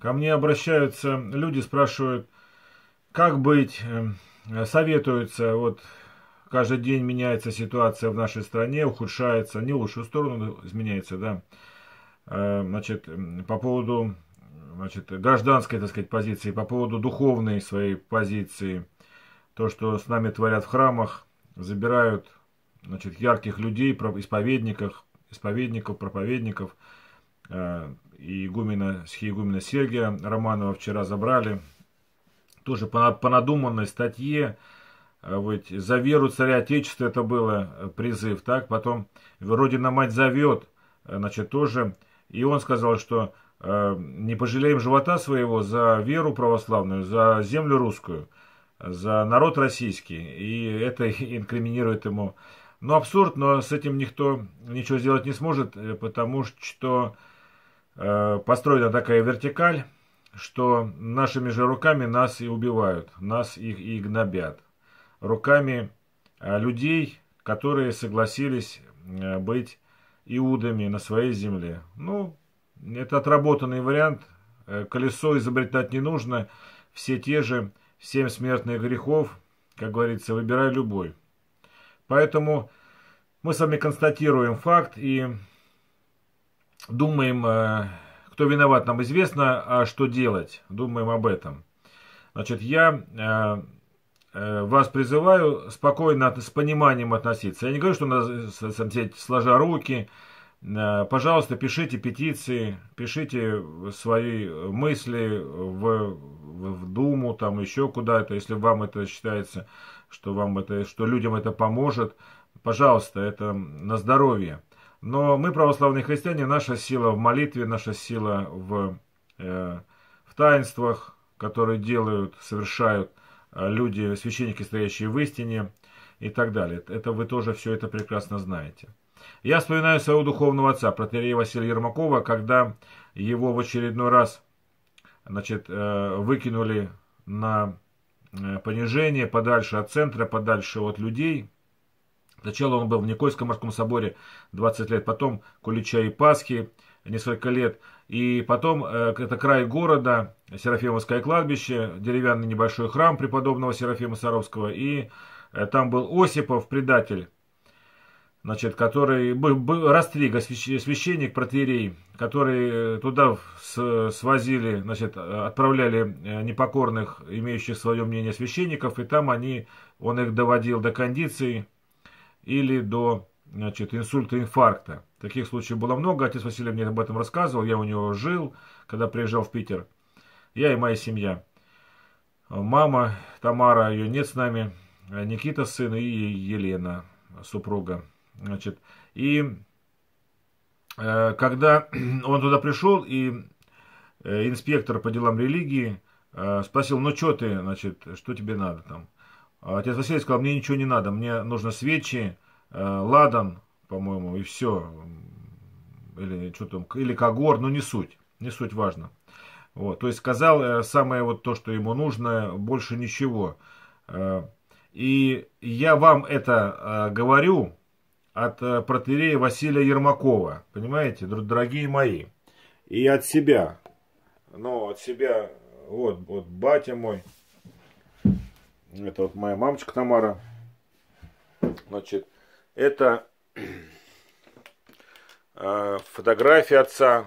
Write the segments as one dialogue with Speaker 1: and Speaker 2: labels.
Speaker 1: Ко мне обращаются люди, спрашивают, как быть, эм, советуются. Вот каждый день меняется ситуация в нашей стране, ухудшается, не в лучшую сторону изменяется, да. Э, значит, эм, по поводу значит, гражданской, так сказать, позиции, по поводу духовной своей позиции. То, что с нами творят в храмах, забирают значит, ярких людей, исповедников, исповедников, проповедников, э, и игумена, схиегумена Сергия Романова вчера забрали. Тоже по, по надуманной статье, а ведь за веру царя Отечества это было э, призыв, так, потом Родина мать зовет, э, значит, тоже, и он сказал, что э, не пожалеем живота своего за веру православную, за землю русскую, за народ российский, и это инкриминирует ему. Ну, абсурд, но с этим никто ничего сделать не сможет, э, потому что Э, построена такая вертикаль, что нашими же руками нас и убивают, нас их и гнобят. Руками э, людей, которые согласились э, быть иудами на своей земле. Ну, это отработанный вариант. Колесо изобретать не нужно. Все те же семь смертных грехов, как говорится, выбирай любой. Поэтому мы с вами констатируем факт и Думаем, э, кто виноват, нам известно, а что делать? Думаем об этом. Значит, я э, э, вас призываю спокойно, с пониманием относиться. Я не говорю, что надо сложа руки. Пожалуйста, пишите петиции, пишите свои мысли в, в Думу, там еще куда-то, если вам это считается, что, вам это, что людям это поможет. Пожалуйста, это на здоровье. Но мы, православные христиане, наша сила в молитве, наша сила в, э, в таинствах, которые делают, совершают э, люди, священники, стоящие в истине и так далее. Это вы тоже все это прекрасно знаете. Я вспоминаю своего духовного отца, протерея Василия Ермакова, когда его в очередной раз значит, э, выкинули на понижение, подальше от центра, подальше от людей – Сначала он был в Никольском морском соборе 20 лет, потом Кулича и Пасхи несколько лет. И потом э, это край города, Серафимовское кладбище, деревянный небольшой храм преподобного Серафима Саровского. И э, там был Осипов, предатель, значит, который был, был Растрига, священник, протерей, который э, туда свозили, значит, отправляли непокорных, имеющих свое мнение священников, и там они, он их доводил до кондиции, или до значит, инсульта, инфаркта. Таких случаев было много. Отец Василий мне об этом рассказывал. Я у него жил, когда приезжал в Питер. Я и моя семья. Мама Тамара, ее нет с нами. Никита сын и Елена, супруга. Значит, и э, когда он туда пришел, и э, инспектор по делам религии э, спросил, ну что ты, значит, что тебе надо там? А отец Василий сказал, мне ничего не надо, мне нужно свечи, э, ладан, по-моему, и все. Или, что там, или когор, но не суть, не суть важно. Вот, то есть сказал э, самое вот то, что ему нужно, больше ничего. Э, и я вам это говорю от протерея Василия Ермакова, понимаете, дорогие мои. И от себя, ну, от себя, вот, вот, батя мой, это вот моя мамочка Тамара. Значит, это э, фотография отца.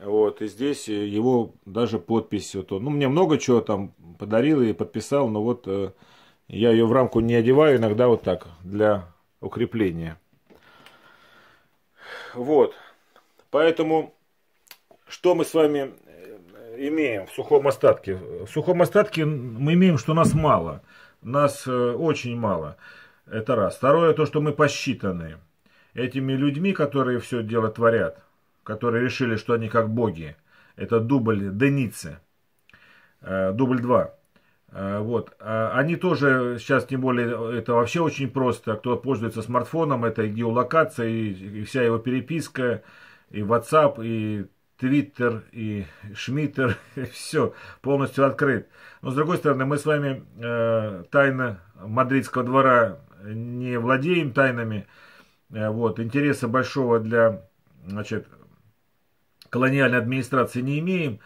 Speaker 1: Вот, и здесь э, его даже подпись. Вот он, ну, мне много чего там подарил и подписал, но вот э, я ее в рамку не одеваю, иногда вот так, для укрепления. Вот, поэтому что мы с вами имеем в сухом остатке? В сухом остатке мы имеем, что нас мало. Нас э, очень мало. Это раз. Второе, то, что мы посчитаны этими людьми, которые все дело творят, которые решили, что они как боги. Это дубль Деницы. Э, дубль 2. Э, вот. А они тоже сейчас, тем более, это вообще очень просто. Кто пользуется смартфоном, это и и вся его переписка, и WhatsApp, и Твиттер и Шмиттер, все полностью открыт. Но с другой стороны, мы с вами э, тайна мадридского двора не владеем тайнами. Э, вот, интереса большого для значит, колониальной администрации не имеем.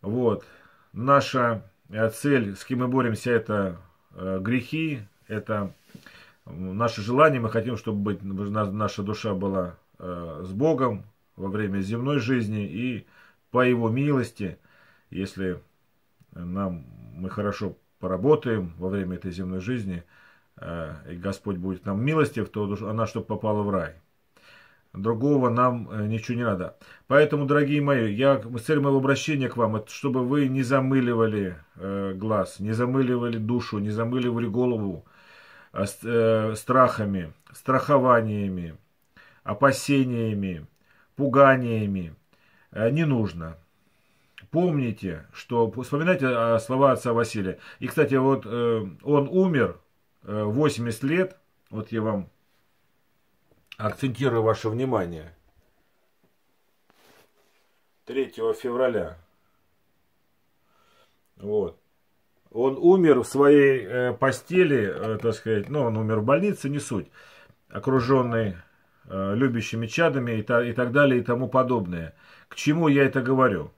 Speaker 1: Вот. Наша э, цель, с кем мы боремся, это э, грехи, это наше желание, мы хотим, чтобы быть, наша душа была э, с Богом, во время земной жизни, и по его милости, если нам, мы хорошо поработаем во время этой земной жизни, э, и Господь будет нам милостив, то она, чтобы попала в рай. Другого нам э, ничего не надо. Поэтому, дорогие мои, я, цель моего обращения к вам, это чтобы вы не замыливали э, глаз, не замыливали душу, не замыливали голову э, э страхами, страхованиями, опасениями, пуганиями. Э, не нужно. Помните, что... Вспоминайте э, слова отца Василия. И, кстати, вот э, он умер 80 лет. Вот я вам акцентирую ваше внимание. 3 февраля. Вот. Он умер в своей постели, так сказать, ну, он умер в больнице, не суть, окруженный Э, любящими чадами и, та, и так далее и тому подобное. К чему я это говорю?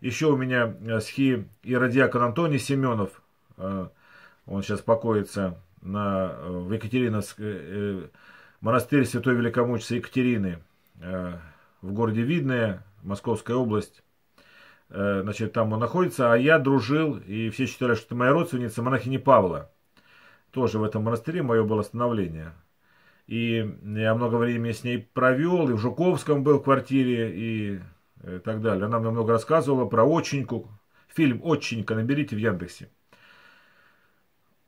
Speaker 1: Еще у меня э, схи и радиакон Антоний Семенов, э, он сейчас покоится на, в Екатериновской монастырь Святой Великомучицы Екатерины в городе Видное, Московская область. Значит, там он находится, а я дружил, и все считали, что это моя родственница, монахини Павла. Тоже в этом монастыре мое было становление и я много времени с ней провел, и в Жуковском был в квартире, и, э, так далее. Она мне много рассказывала про Оченьку фильм Оченька наберите в Яндексе.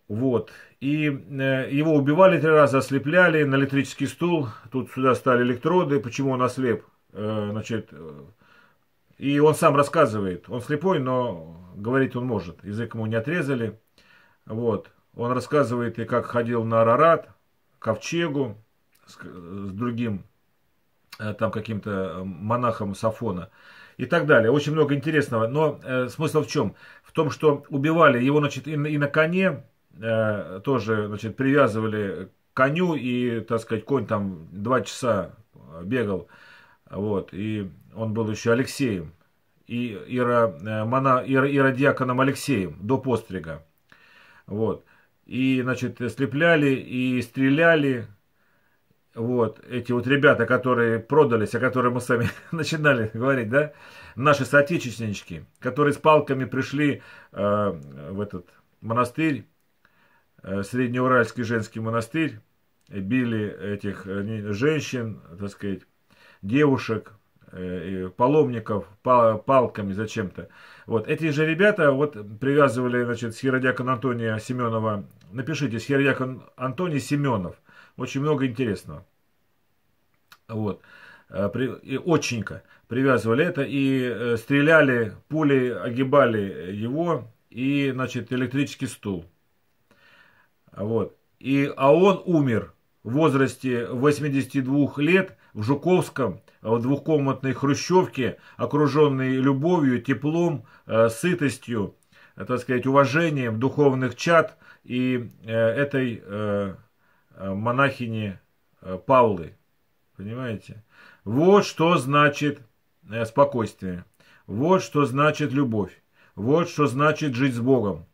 Speaker 1: Вот. И э, его убивали три раза, ослепляли на электрический стул. Тут сюда стали электроды. Почему он ослеп? Э, значит, и он сам рассказывает. Он слепой, но говорить он может. Язык ему не отрезали. Вот. Он рассказывает и как ходил на Арарат, ковчегу, с, э, с другим э, там каким-то э, монахом Сафона и так далее. Очень много интересного. Но э, смысл в чем? В том, что убивали его, значит, и, и на коне э, тоже, значит, привязывали к коню, и, так сказать, конь там два часа бегал, вот, и он был еще Алексеем, и иро, э, мона, иро, иродиаконом Алексеем до пострига, вот и, значит, слепляли и стреляли. Вот, эти вот ребята, которые продались, о которых мы сами начинали говорить, да, наши соотечественнички, которые с палками пришли э, в этот монастырь, э, Среднеуральский женский монастырь, били этих э, женщин, так сказать, девушек, Э, паломников палками зачем-то. Вот эти же ребята вот привязывали, значит, с Херодиакон Антония Семенова. Напишите, с Херодиакон Антоний Семенов. Очень много интересного. Вот. Э, и оченько привязывали это и э, стреляли, пули огибали его и, значит, электрический стул. Вот. И, а он умер в возрасте 82 лет в Жуковском – Э, в двухкомнатной хрущевке, окруженной любовью, теплом, э, сытостью, э, так сказать, уважением духовных чад и этой монахини Павлы, Понимаете? Вот что значит спокойствие. Вот что значит любовь. Вот что значит жить с Богом.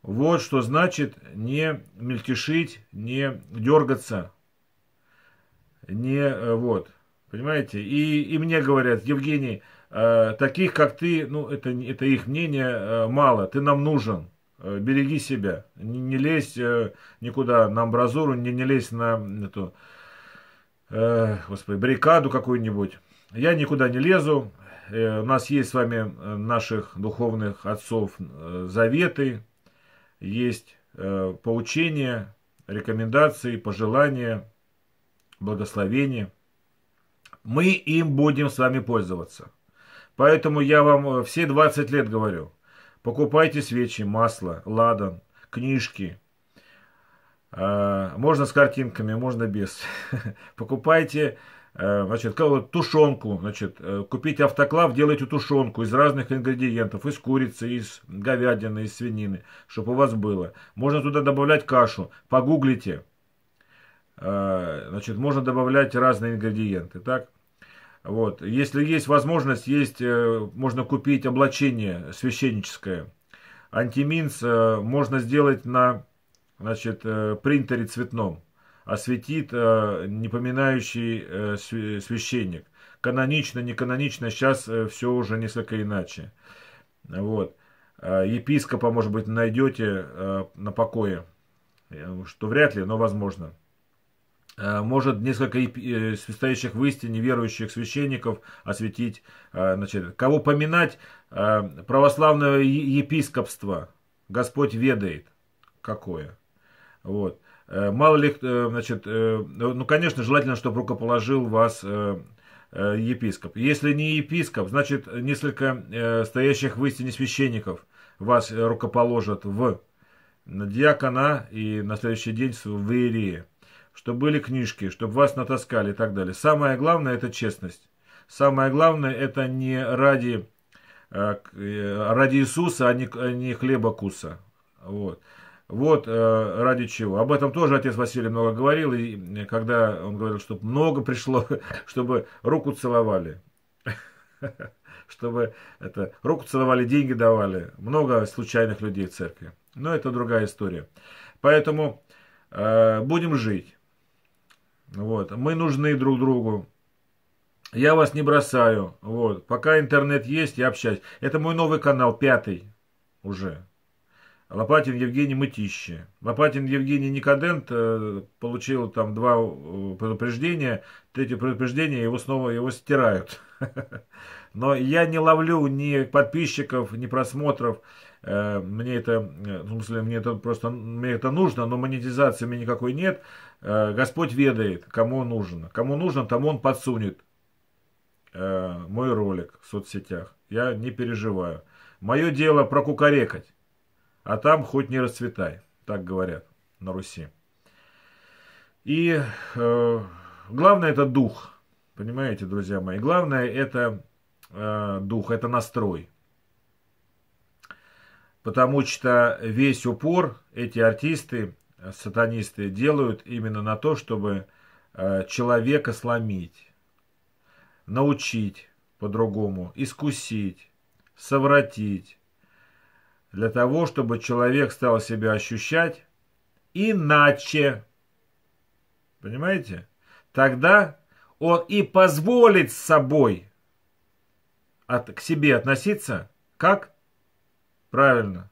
Speaker 1: Вот что значит не мельтешить, не дергаться, не вот. Понимаете? И, и мне говорят, Евгений, э, таких как ты, ну это, это их мнение, э, мало, ты нам нужен. Э, береги себя, не, не лезь э, никуда на амбразуру, не, не лезь на эту, э, господи, баррикаду какую-нибудь. Я никуда не лезу, э, у нас есть с вами э, наших духовных отцов э, заветы, есть поучения, рекомендации, пожелания, благословения. Мы им будем с вами пользоваться. Поэтому я вам э, все 20 лет говорю. Покупайте свечи, масло, ладан, книжки. А, можно с картинками, можно без. Покупайте э, значит, тушенку, значит, э, купите автоклав, делайте тушенку из разных ингредиентов, из курицы, из говядины, из свинины, чтобы у вас было. Можно туда добавлять кашу, погуглите, Э, значит, можно добавлять разные ингредиенты. Так? Вот. Если есть возможность, есть, э, можно купить облачение священническое. Антиминс э, можно сделать на значит, принтере цветном. Осветит непоминающий священник. Канонично, не канонично, сейчас все уже несколько иначе. Вот. Епископа, может быть, найдете на покое, что вряд ли, но возможно. Э, может несколько э, свящающих в истине верующих священников осветить, э, значит, кого поминать, православное епископство, Господь ведает, какое. Вот. Мало ли, значит, ну, конечно, желательно, чтобы рукоположил вас епископ. Если не епископ, значит, несколько стоящих в истине священников вас рукоположат в диакона и на следующий день в Иерии чтобы были книжки, чтобы вас натаскали и так далее. Самое главное – это честность. Самое главное – это не ради, э, э, ради Иисуса, а не, а не хлеба куса. Вот. Вот э, ради чего. Об этом тоже отец Василий много говорил, и э, когда он говорил, чтобы много пришло, чтобы руку целовали. Чтобы это, руку целовали, деньги давали. Много случайных людей в церкви. Но это другая история. Поэтому э, будем жить. Вот. Мы нужны друг другу. Я вас не бросаю. Вот. Пока интернет есть, я общаюсь. Это мой новый канал, пятый уже. Лопатин Евгений Мытище. Лопатин Евгений Никодент э, получил там два э, предупреждения. Третье предупреждение, его снова его стирают. Но я не ловлю ни подписчиков, ни просмотров. Э, мне это, э, ну, в смысле, мне это просто, мне это нужно, но монетизации мне никакой нет. Э, Господь ведает, кому он нужен. Кому нужно, тому он подсунет мой ролик в соцсетях. Я не переживаю. Мое дело прокукарекать, а там хоть не расцветай, так говорят на Руси. И э, главное это дух, понимаете, друзья мои. Главное это э, дух, это настрой потому что весь упор эти артисты, сатанисты, делают именно на то, чтобы э, человека сломить, научить по-другому, искусить, совратить, для того, чтобы человек стал себя ощущать иначе. Понимаете? Тогда он и позволит с собой от, к себе относиться как Правильно.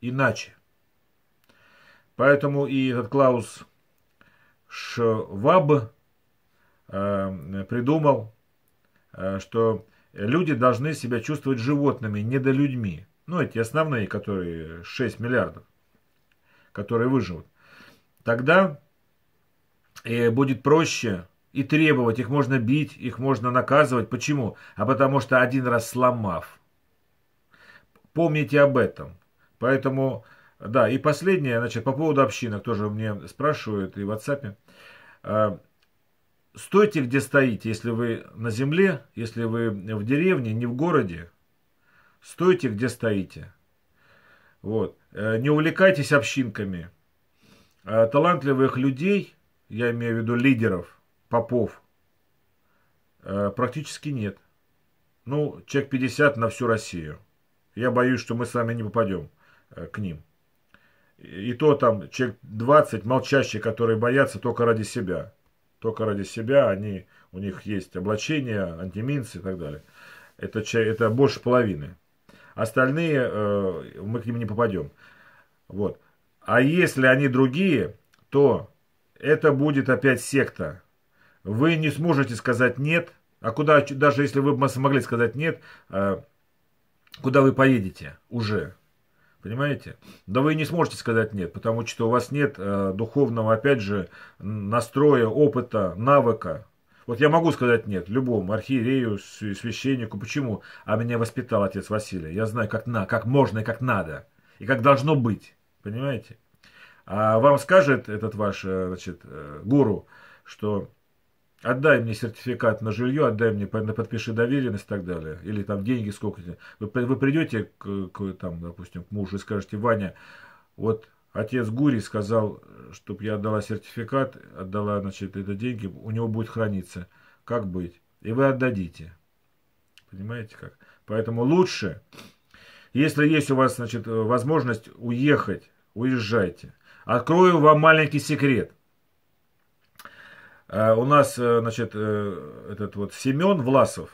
Speaker 1: Иначе. Поэтому и этот Клаус Шваб э, придумал, э, что люди должны себя чувствовать животными, не до людьми. Ну, эти основные, которые 6 миллиардов, которые выживут. Тогда э, будет проще и требовать, их можно бить, их можно наказывать. Почему? А потому что один раз сломав – Помните об этом. Поэтому, да, и последнее, значит, по поводу общинок, тоже мне спрашивают и в WhatsApp. А, стойте, где стоите, если вы на земле, если вы в деревне, не в городе. Стойте, где стоите. Вот. Э, не увлекайтесь общинками. А, талантливых людей, я имею в виду лидеров, попов, э, практически нет. Ну, человек 50 на всю Россию. Я боюсь, что мы с вами не попадем э, к ним. И то там человек 20 молчащих, которые боятся только ради себя. Только ради себя они, у них есть облачения, антиминцы и так далее. Это, это больше половины. Остальные э, мы к ним не попадем. Вот. А если они другие, то это будет опять секта. Вы не сможете сказать «нет», а куда, даже если вы смогли сказать «нет», э, куда вы поедете уже. Понимаете? Да вы не сможете сказать нет, потому что у вас нет э, духовного, опять же, настроя, опыта, навыка. Вот я могу сказать нет любому архиерею, священнику. Почему? А меня воспитал отец Василий. Я знаю, как, на, как можно и как надо. И как должно быть. Понимаете? А вам скажет этот ваш э, значит, э, гуру, что Отдай мне сертификат на жилье, отдай мне, подпиши доверенность и так далее. Или там деньги сколько -то. Вы, вы придете, к, к, там, допустим, к мужу и скажете, Ваня, вот отец Гури сказал, чтобы я отдала сертификат, отдала, значит, это деньги, у него будет храниться. Как быть? И вы отдадите. Понимаете как? Поэтому лучше, если есть у вас, значит, возможность уехать, уезжайте. Открою вам маленький секрет – Э, у нас, э, значит, э, этот вот Семен Власов,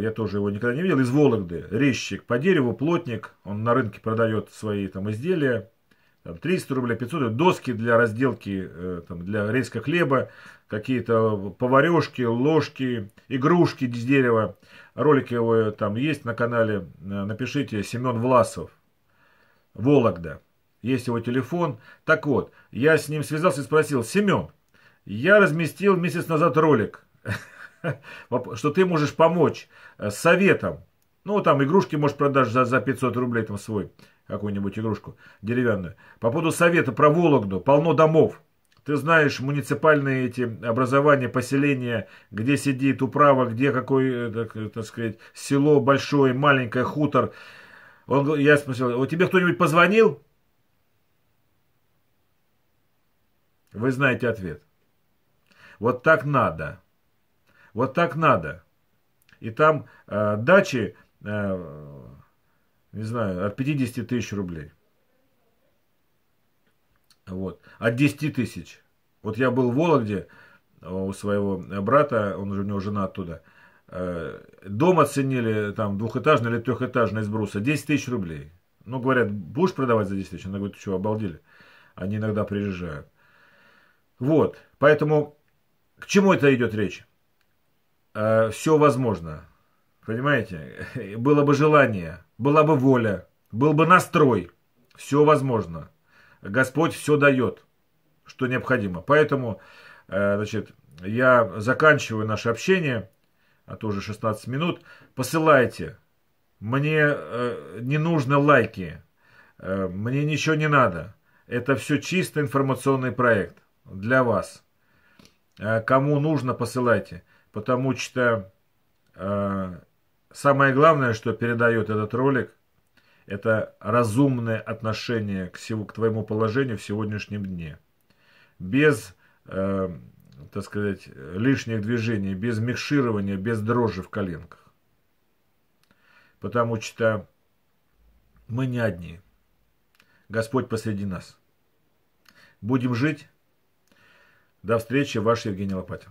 Speaker 1: я тоже его никогда не видел, из Вологды, резчик по дереву, плотник, он на рынке продает свои там изделия, там, 300 рублей, 500 доски для разделки, там, для резка хлеба, какие-то поварешки, ложки, игрушки из дерева. Ролики его там есть на канале, напишите Семен Власов, Вологда, есть его телефон. Так вот, я с ним связался и спросил, Семен, я разместил месяц назад ролик, что ты можешь помочь э, с советом. Ну, там игрушки, можешь продать за, за 500 рублей там свой, какую-нибудь игрушку деревянную. По поводу совета про Вологду, полно домов. Ты знаешь муниципальные эти образования, поселения, где сидит управа, где какое, э, так, э, так сказать, село большое, маленькое, хутор. Он, я спросил, у «А тебе кто-нибудь позвонил? Вы знаете ответ. Вот так надо. Вот так надо. И там э, дачи, э, не знаю, от 50 тысяч рублей. Вот. От 10 тысяч. Вот я был в Вологде э, у своего брата, он уже у него жена оттуда. Э, дом оценили, там, двухэтажный или трехэтажный из бруса, 10 тысяч рублей. Ну, говорят, будешь продавать за 10 тысяч? Она говорит, ты что, обалдели? Они иногда приезжают. Вот, поэтому к чему это идет речь? Э, все возможно. Понимаете? Было бы желание, была бы воля, был бы настрой. Все возможно. Господь все дает, что необходимо. Поэтому, э, значит, я заканчиваю наше общение, а то уже 16 минут. Посылайте. Мне э, не нужны лайки. мне ничего не надо. Это все чисто информационный проект для вас. Э, кому нужно, посылайте. Потому что э, самое главное, что передает этот ролик, это разумное отношение к, сего, к твоему положению в сегодняшнем дне. Без, э, так сказать, лишних движений, без микширования, без дрожи в коленках. Потому что мы не одни. Господь посреди нас. Будем жить до встречи, ваш Евгений Лопатин.